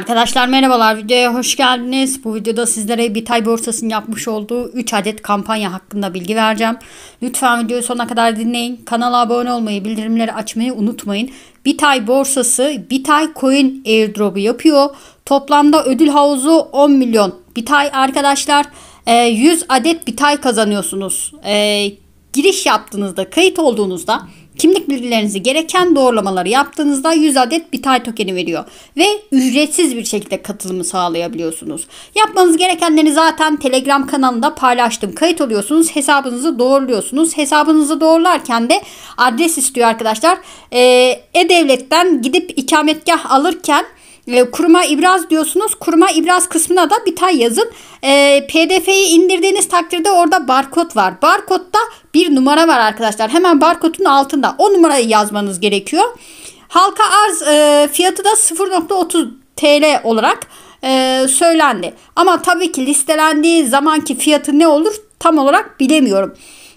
Arkadaşlar merhabalar videoya hoş geldiniz. Bu videoda sizlere Bitay borsasının yapmış olduğu 3 adet kampanya hakkında bilgi vereceğim. Lütfen videoyu sona kadar dinleyin. Kanala abone olmayı, bildirimleri açmayı unutmayın. Bitay borsası Bitay Coin airdrop'u yapıyor. Toplamda ödül havuzu 10 milyon. Bitay arkadaşlar 100 e, adet Bitay kazanıyorsunuz. E, giriş yaptığınızda, kayıt olduğunuzda Kimlik bilgilerinizi gereken doğrulamaları yaptığınızda 100 adet bitay tokeni veriyor ve ücretsiz bir şekilde katılımı sağlayabiliyorsunuz. Yapmanız gerekenleri zaten Telegram kanalında paylaştım. Kayıt oluyorsunuz, hesabınızı doğruluyorsunuz. Hesabınızı doğrularken de adres istiyor arkadaşlar. Ee, E-Devlet'ten gidip ikametgah alırken e, kuruma ibraz diyorsunuz. Kuruma ibraz kısmına da bir tay yazın. E, PDF'yi indirdiğiniz takdirde orada barkod var. Barkodda bir numara var arkadaşlar. Hemen barkodun altında o numarayı yazmanız gerekiyor. Halka arz e, fiyatı da 0.30 TL olarak e, söylendi. Ama tabii ki listelendiği zamanki fiyatı ne olur tam olarak bilemiyorum.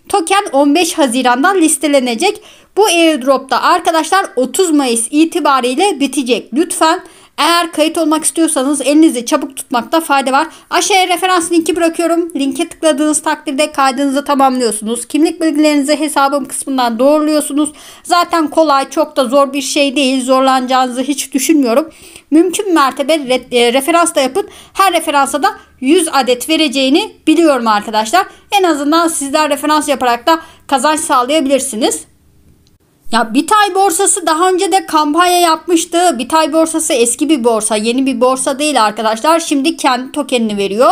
Token 15 Haziran'dan listelenecek. Bu airdrop'ta arkadaşlar 30 Mayıs itibariyle bitecek. Lütfen eğer kayıt olmak istiyorsanız elinizi çabuk tutmakta fayda var. Aşağıya referans linki bırakıyorum. Linke tıkladığınız takdirde kaydınızı tamamlıyorsunuz. Kimlik bilgilerinizi hesabım kısmından doğruluyorsunuz. Zaten kolay çok da zor bir şey değil. Zorlanacağınızı hiç düşünmüyorum. Mümkün mertebe e, referans da yapın. Her referansa da 100 adet vereceğini biliyorum arkadaşlar. En azından sizler referans yaparak da kazanç sağlayabilirsiniz. Ya Bitay borsası daha önce de kampanya yapmıştı. Bitay borsası eski bir borsa, yeni bir borsa değil arkadaşlar. Şimdi kendi tokenini veriyor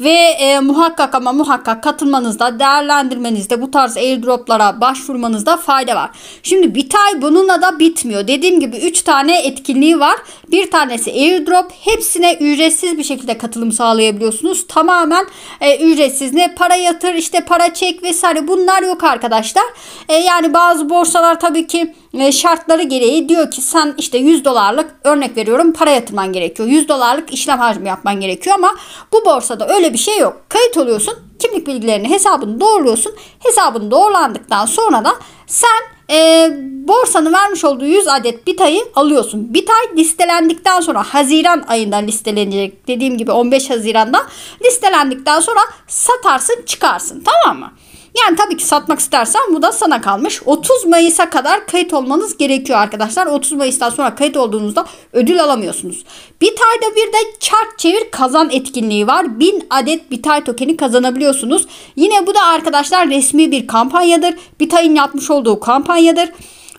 ve e, muhakkak ama muhakkak katılmanızda, değerlendirmenizde bu tarz airdroplara başvurmanızda fayda var. Şimdi Bitay bununla da bitmiyor. Dediğim gibi 3 tane etkinliği var. Bir tanesi airdrop. Hepsine ücretsiz bir şekilde katılım sağlayabiliyorsunuz. Tamamen e, ücretsiz. Ne para yatır, işte para çek vesaire bunlar yok arkadaşlar. E, yani bazı borsalar tabii tabii ki e, şartları gereği diyor ki sen işte 100 dolarlık örnek veriyorum para yatırman gerekiyor. 100 dolarlık işlem hacmi yapman gerekiyor ama bu borsada öyle bir şey yok. Kayıt oluyorsun kimlik bilgilerini hesabını doğruluyorsun. Hesabını doğrulandıktan sonra da sen e, borsanın vermiş olduğu 100 adet bitayı alıyorsun. Bitay listelendikten sonra Haziran ayında listelenecek. Dediğim gibi 15 Haziran'da listelendikten sonra satarsın çıkarsın tamam mı? Yani tabii ki satmak istersen bu da sana kalmış. 30 Mayıs'a kadar kayıt olmanız gerekiyor arkadaşlar. 30 Mayıs'tan sonra kayıt olduğunuzda ödül alamıyorsunuz. Bitay'da bir de çark çevir kazan etkinliği var. 1000 adet Bitay tokeni kazanabiliyorsunuz. Yine bu da arkadaşlar resmi bir kampanyadır. Bitay'ın yapmış olduğu kampanyadır.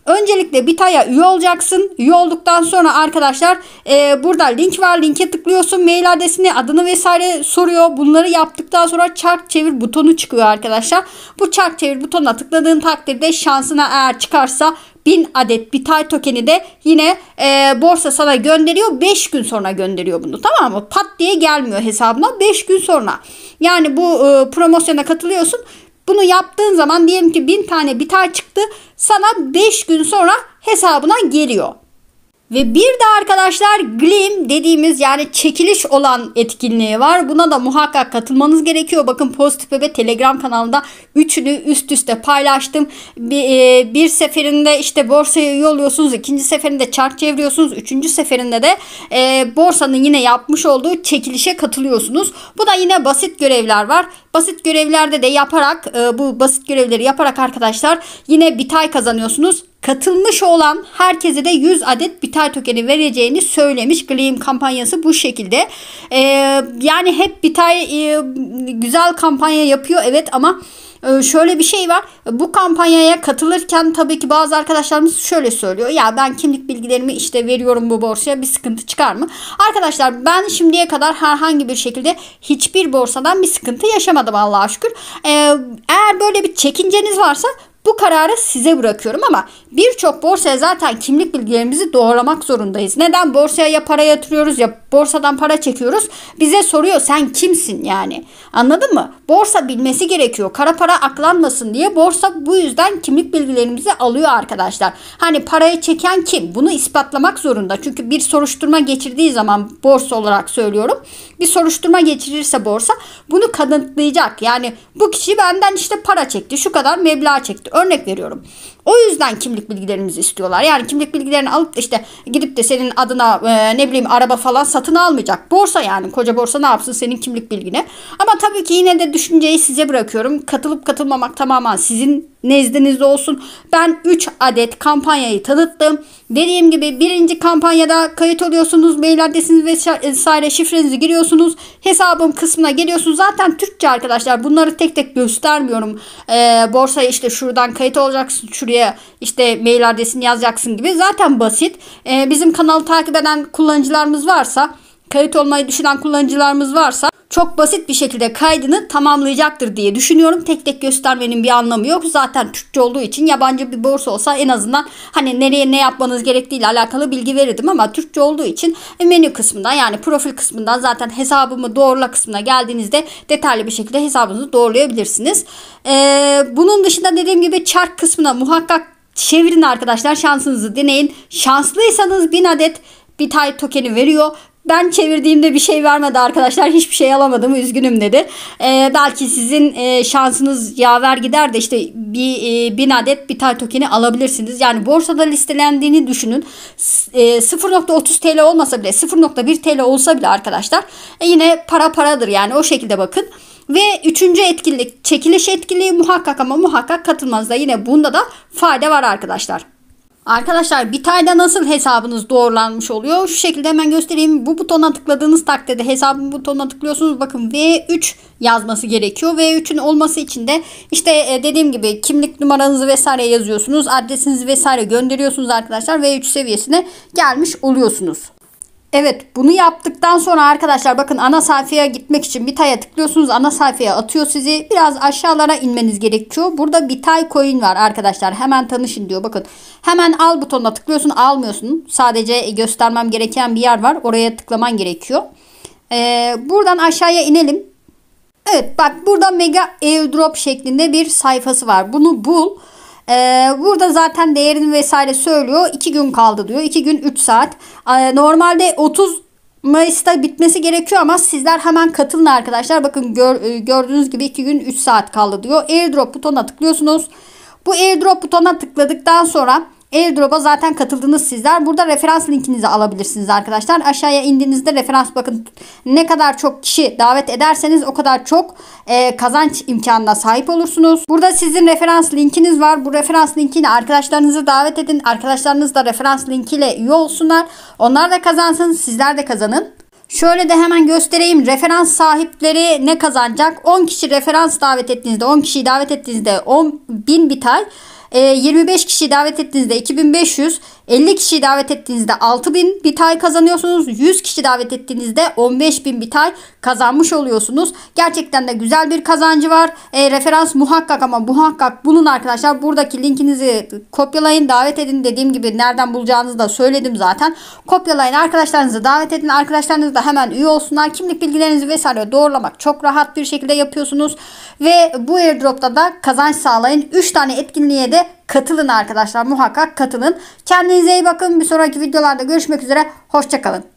Öncelikle Bita'ya üye olacaksın. Üye olduktan sonra arkadaşlar e, burada link var. Linke tıklıyorsun. Mail adresini, adını vesaire soruyor. Bunları yaptıktan sonra çark çevir butonu çıkıyor arkadaşlar. Bu çark çevir butonuna tıkladığın takdirde şansına eğer çıkarsa 1000 adet Bitay tokeni de yine e, borsa sana gönderiyor. 5 gün sonra gönderiyor bunu tamam mı? Pat diye gelmiyor hesabına 5 gün sonra. Yani bu e, promosyona katılıyorsun. Bunu yaptığın zaman diyelim ki 1000 tane biter çıktı. Sana 5 gün sonra hesabına geliyor. Ve bir de arkadaşlar Glim dediğimiz yani çekiliş olan etkinliği var. Buna da muhakkak katılmanız gerekiyor. Bakın Pozitif ve Telegram kanalında üçünü üst üste paylaştım. Bir, e, bir seferinde işte borsaya üye oluyorsunuz. ikinci seferinde çark çeviriyorsunuz. Üçüncü seferinde de e, borsanın yine yapmış olduğu çekilişe katılıyorsunuz. Bu da yine basit görevler var. Basit görevlerde de yaparak e, bu basit görevleri yaparak arkadaşlar yine bitay kazanıyorsunuz. Katılmış olan herkese de 100 adet bitay tokeni vereceğini söylemiş. Gleam kampanyası bu şekilde. E, yani hep bitay e, güzel kampanya yapıyor evet ama ee, şöyle bir şey var. Bu kampanyaya katılırken tabii ki bazı arkadaşlarımız şöyle söylüyor. Ya ben kimlik bilgilerimi işte veriyorum bu borsaya bir sıkıntı çıkar mı? Arkadaşlar ben şimdiye kadar herhangi bir şekilde hiçbir borsadan bir sıkıntı yaşamadım Allah'a şükür. Ee, eğer böyle bir çekinceniz varsa bu kararı size bırakıyorum ama birçok borsaya zaten kimlik bilgilerimizi doğrulamak zorundayız. Neden borsaya ya para yatırıyoruz ya borsadan para çekiyoruz. Bize soruyor sen kimsin yani. Anladın mı? Borsa bilmesi gerekiyor. Kara para aklanmasın diye borsa bu yüzden kimlik bilgilerimizi alıyor arkadaşlar. Hani paraya çeken kim? Bunu ispatlamak zorunda. Çünkü bir soruşturma geçirdiği zaman borsa olarak söylüyorum bir soruşturma geçirirse borsa bunu kanıtlayacak. Yani bu kişi benden işte para çekti, şu kadar meblağ çekti. Örnek veriyorum. O yüzden kimlik bilgilerimizi istiyorlar. Yani kimlik bilgilerini alıp işte gidip de senin adına e, ne bileyim araba falan satın almayacak. Borsa yani koca borsa ne yapsın senin kimlik bilgine. Ama tabii ki yine de düşünceyi size bırakıyorum. Katılıp katılmamak tamamen sizin nezdinizde olsun. Ben 3 adet kampanyayı tanıttım. Dediğim gibi birinci kampanyada kayıt oluyorsunuz. mail Maillerdesiniz vesaire şifrenizi giriyorsunuz. Hesabım kısmına geliyorsunuz. Zaten Türkçe arkadaşlar bunları tek tek göstermiyorum. Ee, borsaya işte şuradan kayıt olacaksın. Şuraya işte mail adresini yazacaksın gibi. Zaten basit. Ee, bizim kanalı takip eden kullanıcılarımız varsa kayıt olmayı düşünen kullanıcılarımız varsa çok basit bir şekilde kaydını tamamlayacaktır diye düşünüyorum. Tek tek göstermenin bir anlamı yok. Zaten Türkçe olduğu için yabancı bir borsa olsa en azından hani nereye ne yapmanız gerektiğiyle alakalı bilgi verirdim ama Türkçe olduğu için menü kısmından yani profil kısmından zaten hesabımı doğrula kısmına geldiğinizde detaylı bir şekilde hesabınızı doğrulayabilirsiniz. Ee, bunun dışında dediğim gibi çark kısmına muhakkak çevirin arkadaşlar şansınızı deneyin. Şanslıysanız bin adet bir tay tokeni veriyor ben çevirdiğimde bir şey vermedi arkadaşlar. Hiçbir şey alamadım. Üzgünüm dedi. Ee, belki sizin e, şansınız yaver gider de işte bir e, bin adet bir tay tokeni alabilirsiniz. Yani borsada listelendiğini düşünün. E, 0.30 TL olmasa bile 0.1 TL olsa bile arkadaşlar e, yine para paradır. Yani o şekilde bakın. Ve üçüncü etkinlik çekiliş etkinliği muhakkak ama muhakkak katılmanızda yine bunda da fayda var arkadaşlar. Arkadaşlar bir tane nasıl hesabınız doğrulanmış oluyor? Şu şekilde hemen göstereyim. Bu butona tıkladığınız takdirde hesabın butonuna tıklıyorsunuz. Bakın V3 yazması gerekiyor. V3'ün olması için de işte e, dediğim gibi kimlik numaranızı vesaire yazıyorsunuz. Adresinizi vesaire gönderiyorsunuz arkadaşlar. V3 seviyesine gelmiş oluyorsunuz. Evet bunu yaptıktan sonra arkadaşlar bakın ana sayfaya gitmek için bitaya tıklıyorsunuz. Ana sayfaya atıyor sizi. Biraz aşağılara inmeniz gerekiyor. Burada bitay coin var arkadaşlar. Hemen tanışın diyor. Bakın hemen al butonuna tıklıyorsun almıyorsun. Sadece göstermem gereken bir yer var. Oraya tıklaman gerekiyor. Ee, buradan aşağıya inelim. Evet bak burada mega airdrop şeklinde bir sayfası var. Bunu bul. Ee, burada zaten değerini vesaire söylüyor. 2 gün kaldı diyor. 2 gün 3 saat. Ee, normalde 30 Mayıs'ta bitmesi gerekiyor ama sizler hemen katılın arkadaşlar. Bakın gör, e, gördüğünüz gibi 2 gün 3 saat kaldı diyor. Airdrop butonuna tıklıyorsunuz. Bu airdrop butonuna tıkladıktan sonra Airdrop'a zaten katıldınız sizler. Burada referans linkinizi alabilirsiniz arkadaşlar. Aşağıya indiğinizde referans bakın ne kadar çok kişi davet ederseniz o kadar çok e, kazanç imkanına sahip olursunuz. Burada sizin referans linkiniz var. Bu referans linkini arkadaşlarınızı davet edin. Arkadaşlarınız da referans linkiyle üye olsunlar. Onlar da kazansın sizler de kazanın. Şöyle de hemen göstereyim. Referans sahipleri ne kazanacak? 10 kişi referans davet ettiğinizde, 10 kişiyi davet ettiğinizde 10 bin bitay. 25 ee, kişiyi davet ettiğinizde 2500 50 kişi davet ettiğinizde 6000 bitay kazanıyorsunuz. 100 kişi davet ettiğinizde 15000 bitay kazanmış oluyorsunuz. Gerçekten de güzel bir kazancı var. E, referans muhakkak ama muhakkak bulun arkadaşlar. Buradaki linkinizi kopyalayın, davet edin. Dediğim gibi nereden bulacağınızı da söyledim zaten. Kopyalayın arkadaşlarınızı davet edin. Arkadaşlarınız da hemen üye olsunlar. Kimlik bilgilerinizi vesaire doğrulamak çok rahat bir şekilde yapıyorsunuz. Ve bu airdropta da kazanç sağlayın. 3 tane etkinliğe de katılın arkadaşlar muhakkak katılın. Kendinize iyi bakın. Bir sonraki videolarda görüşmek üzere. Hoşçakalın.